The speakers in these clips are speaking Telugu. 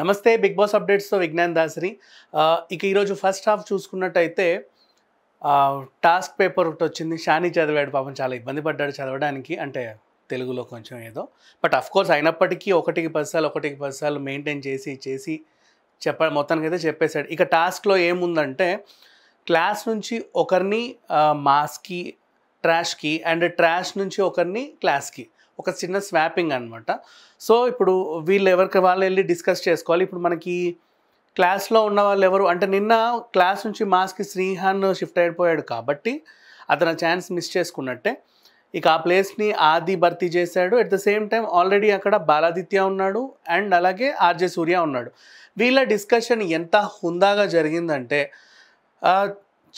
నమస్తే బిగ్ బాస్ అప్డేట్స్తో విజ్ఞాన్ దాసరి ఇక ఈరోజు ఫస్ట్ హాఫ్ చూసుకున్నట్టయితే టాస్క్ పేపర్ ఒకటి వచ్చింది షానీ చదివాడు పాపం చాలా ఇబ్బంది పడ్డాడు చదవడానికి అంటే తెలుగులో కొంచెం ఏదో బట్ అఫ్ కోర్స్ అయినప్పటికీ ఒకటికి పదిసార్లు ఒకటికి పదిసార్లు మెయింటైన్ చేసి చేసి చెప్ప మొత్తానికి అయితే చెప్పేశాడు ఇక టాస్క్లో ఏముందంటే క్లాస్ నుంచి ఒకరిని మాస్కి ట్రాష్కి అండ్ ట్రాష్ నుంచి ఒకరిని క్లాస్కి ఒక చిన్న స్వాపింగ్ అనమాట సో ఇప్పుడు వీళ్ళు ఎవరికి వాళ్ళు వెళ్ళి డిస్కస్ చేసుకోవాలి ఇప్పుడు మనకి క్లాస్లో ఉన్న వాళ్ళు ఎవరు అంటే నిన్న క్లాస్ నుంచి మాస్కి శ్రీహాన్ షిఫ్ట్ అయిపోయాడు కాబట్టి అతను ఛాన్స్ మిస్ చేసుకున్నట్టే ఇక ఆ ప్లేస్ని ఆది భర్తీ చేశాడు at the same time already అక్కడ బాలాదిత్య ఉన్నాడు అండ్ అలాగే ఆర్జే సూర్య ఉన్నాడు వీళ్ళ డిస్కషన్ ఎంత హుందాగా జరిగిందంటే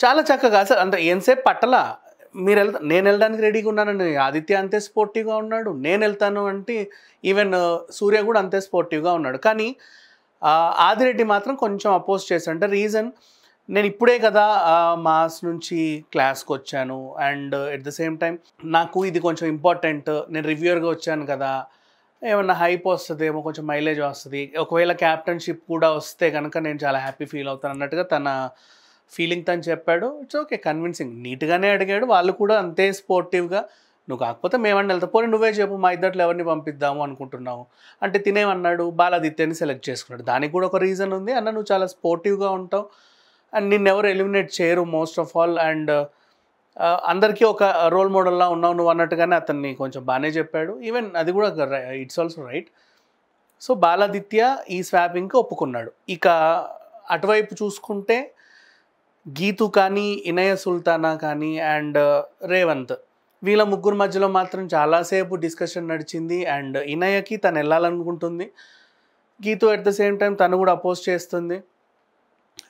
చాలా చక్కగా అసలు అంటే ఎంతసేపు పట్టలా మీరు వెళ్తా నేను వెళ్ళడానికి రెడీగా ఉన్నానండి ఆదిత్య అంతే స్పోర్టివ్గా ఉన్నాడు నేను వెళ్తాను అంటే ఈవెన్ సూర్య కూడా అంతే స్పోర్టివ్గా ఉన్నాడు కానీ ఆదిరెడ్డి మాత్రం కొంచెం అపోజ్ చేశాను అంటే రీజన్ నేను ఇప్పుడే కదా మాస్ నుంచి క్లాస్కి వచ్చాను and at the same time నాకు ఇది కొంచెం ఇంపార్టెంట్ నేను రివ్యూర్గా వచ్చాను కదా ఏమన్నా హైప్ వస్తుందేమో కొంచెం మైలేజ్ వస్తుంది ఒకవేళ క్యాప్టెన్షిప్ కూడా వస్తే కనుక నేను చాలా హ్యాపీ ఫీల్ అవుతాను అన్నట్టుగా తన ఫీలింగ్ తను చెప్పాడు ఇట్స్ ఓకే కన్విన్సింగ్ నీట్గానే అడిగాడు వాళ్ళు కూడా అంతే స్పోర్టివ్గా నువ్వు కాకపోతే మేమన్నా వెళ్తా పోనీ నువ్వే చెప్పు మా ఇద్దరు ఎవరిని పంపిద్దాము అనుకుంటున్నావు అంటే తినేమన్నాడు బాలాదిత్యని సెలెక్ట్ చేసుకున్నాడు దానికి కూడా ఒక రీజన్ ఉంది అన్న నువ్వు చాలా స్పోర్టివ్గా ఉంటావు అండ్ నిన్ను ఎవరు ఎలిమినేట్ చేయరు మోస్ట్ ఆఫ్ ఆల్ అండ్ అందరికీ ఒక రోల్ మోడల్లా ఉన్నావు నువ్వు అన్నట్టుగానే అతన్ని కొంచెం బాగానే చెప్పాడు ఈవెన్ అది కూడా it's also right so Baladitya ఈ స్వాపింగ్కి ఒప్పుకున్నాడు ఇక అటువైపు చూసుకుంటే గీతు కానీ ఇనయ సుల్తానా కానీ అండ్ uh, రేవంత్ వీళ్ళ ముగ్గురు మధ్యలో మాత్రం చాలాసేపు డిస్కషన్ నడిచింది అండ్ ఇనయకి తను వెళ్ళాలనుకుంటుంది Geetu at the same time తను కూడా అపోజ్ చేస్తుంది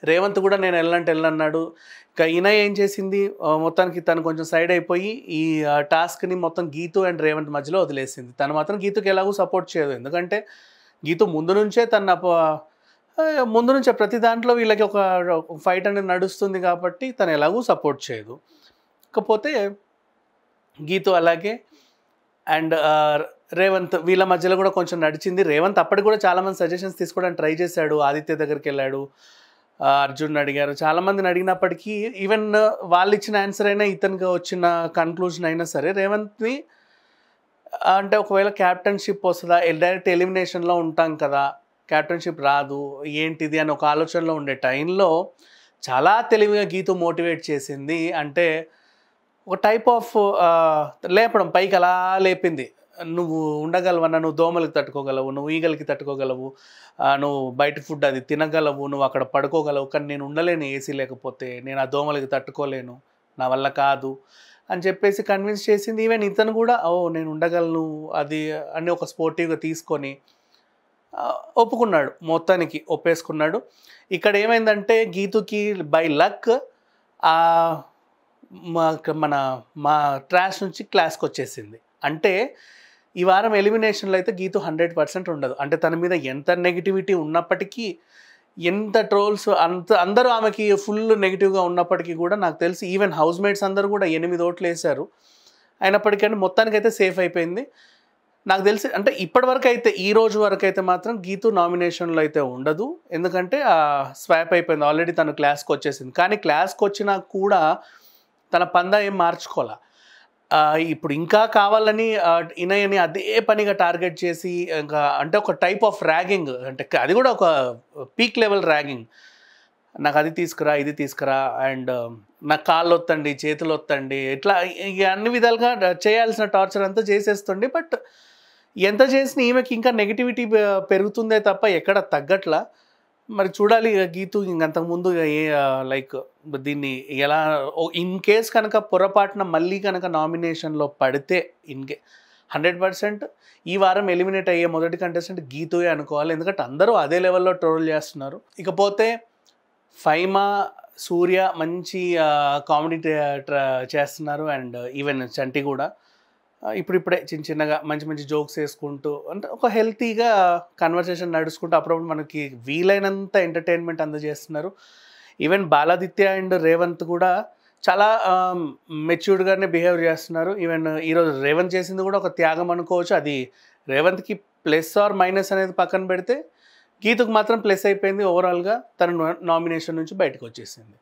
రేవంత్ కూడా నేను వెళ్ళంటే వెళ్ళన్నాడు ఇంకా ఇనయ్ ఏం చేసింది మొత్తానికి తను కొంచెం సైడ్ అయిపోయి ఈ టాస్క్ని మొత్తం గీతు అండ్ రేవంత్ మధ్యలో వదిలేసింది తను మాత్రం గీతుకి ఎలాగో సపోర్ట్ చేయదు ఎందుకంటే గీతు ముందు నుంచే తన ముందు నుంచే ప్రతి దాంట్లో వీళ్ళకి ఒక ఫైట్ అనేది నడుస్తుంది కాబట్టి తను ఎలాగూ సపోర్ట్ చేయదు కాకపోతే గీతు అలాగే అండ్ రేవంత్ వీళ్ళ మధ్యలో కూడా కొంచెం నడిచింది రేవంత్ అప్పటికి కూడా చాలామంది సజెషన్స్ తీసుకోవడానికి ట్రై చేశాడు ఆదిత్య దగ్గరికి వెళ్ళాడు అర్జున్ అడిగారు చాలామందిని అడిగినప్పటికీ ఈవెన్ వాళ్ళు ఇచ్చిన ఆన్సర్ అయినా ఇతనికి వచ్చిన కన్క్లూజన్ అయినా సరే రేవంత్ని అంటే ఒకవేళ క్యాప్టెన్షిప్ వస్తుందా డైరెక్ట్ ఎలిమినేషన్లో ఉంటాం కదా క్యాప్టెన్షిప్ రాదు ఏంటిది అని ఒక ఆలోచనలో ఉండే టైంలో చాలా తెలివిగా గీతు మోటివేట్ చేసింది అంటే ఒక టైప్ ఆఫ్ లేపడం పైకి అలా లేపింది నువ్వు ఉండగలవన్న నువ్వు దోమలకి తట్టుకోగలవు నువ్వు ఈగలకి తట్టుకోగలవు నువ్వు బయట ఫుడ్ అది తినగలవు నువ్వు అక్కడ పడుకోగలవు కానీ నేను ఉండలేను ఏసీ లేకపోతే నేను ఆ దోమలకి తట్టుకోలేను నా వల్ల కాదు అని చెప్పేసి కన్విన్స్ చేసింది ఈవెన్ ఇతను కూడా ఓ నేను ఉండగలను అది అని ఒక స్పోర్టివ్గా తీసుకొని ఒప్పుకున్నాడు మొత్తానికి ఒప్పేసుకున్నాడు ఇక్కడ ఏమైందంటే గీతుకి బై లక్ మన మా ట్రాష్ నుంచి క్లాస్కి వచ్చేసింది అంటే ఈ వారం ఎలిమినేషన్లో అయితే గీతు హండ్రెడ్ పర్సెంట్ ఉండదు అంటే తన మీద ఎంత నెగిటివిటీ ఉన్నప్పటికీ ఎంత ట్రోల్స్ అంత అందరూ ఆమెకి ఫుల్ నెగిటివ్గా ఉన్నప్పటికీ కూడా నాకు తెలిసి ఈవెన్ హౌస్ మేట్స్ అందరూ కూడా ఎనిమిది ఓట్లు వేశారు అయినప్పటికీ మొత్తానికైతే సేఫ్ అయిపోయింది నాకు తెలిసి అంటే ఇప్పటి వరకు అయితే ఈ రోజు వరకు అయితే మాత్రం గీతు నామినేషన్లో అయితే ఉండదు ఎందుకంటే స్వాప్ అయిపోయింది ఆల్రెడీ తను క్లాస్కి వచ్చేసింది కానీ క్లాస్కి వచ్చినా కూడా తన పందా ఏం మార్చుకోలే ఇప్పుడు ఇంకా కావాలని ఇనయని అదే పనిగా టార్గెట్ చేసి ఇంకా అంటే ఒక టైప్ ఆఫ్ ర్యాగింగ్ అంటే అది కూడా ఒక పీక్ లెవెల్ ర్యాగింగ్ నాకు అది తీసుకురా ఇది తీసుకురా అండ్ నాకు కాళ్ళు వత్తండి చేతులు వత్తండి ఇట్లా అన్ని విధాలుగా చేయాల్సిన టార్చర్ అంతా చేసేస్తుంది బట్ ఎంత చేసినా ఈమెకి ఇంకా నెగిటివిటీ పెరుగుతుందే తప్ప ఎక్కడ తగ్గట్లా మరి చూడాలి గీతు ఇంకంతకుముందు లైక్ దీన్ని ఎలా ఇన్ కేస్ కనుక పొరపాటున మళ్ళీ కనుక నామినేషన్లో పడితే ఇన్కే హండ్రెడ్ పర్సెంట్ ఈ వారం ఎలిమినేట్ అయ్యే మొదటి కంటెస్టెంట్ గీతుయే అనుకోవాలి ఎందుకంటే అందరూ అదే లెవెల్లో ట్రోల్ చేస్తున్నారు ఇకపోతే ఫైమా సూర్య మంచి కామెడీ చేస్తున్నారు అండ్ ఈవెన్ చంటి కూడా ఇప్పుడిప్పుడే చిన్న చిన్నగా మంచి మంచి జోక్స్ వేసుకుంటూ అంటే ఒక హెల్తీగా కన్వర్సేషన్ నడుచుకుంటూ అప్పుడప్పుడు మనకి వీలైనంత ఎంటర్టైన్మెంట్ అందజేస్తున్నారు ఈవెన్ బాలాదిత్య అండ్ రేవంత్ కూడా చాలా మెచ్యూర్డ్గానే బిహేవ్ చేస్తున్నారు ఈవెన్ ఈరోజు రేవంత్ చేసింది కూడా ఒక త్యాగం అనుకోవచ్చు అది రేవంత్కి ప్లస్ ఆర్ మైనస్ అనేది పక్కన పెడితే గీతకు మాత్రం ప్లస్ అయిపోయింది ఓవరాల్గా తన నామినేషన్ నుంచి బయటకు వచ్చేసింది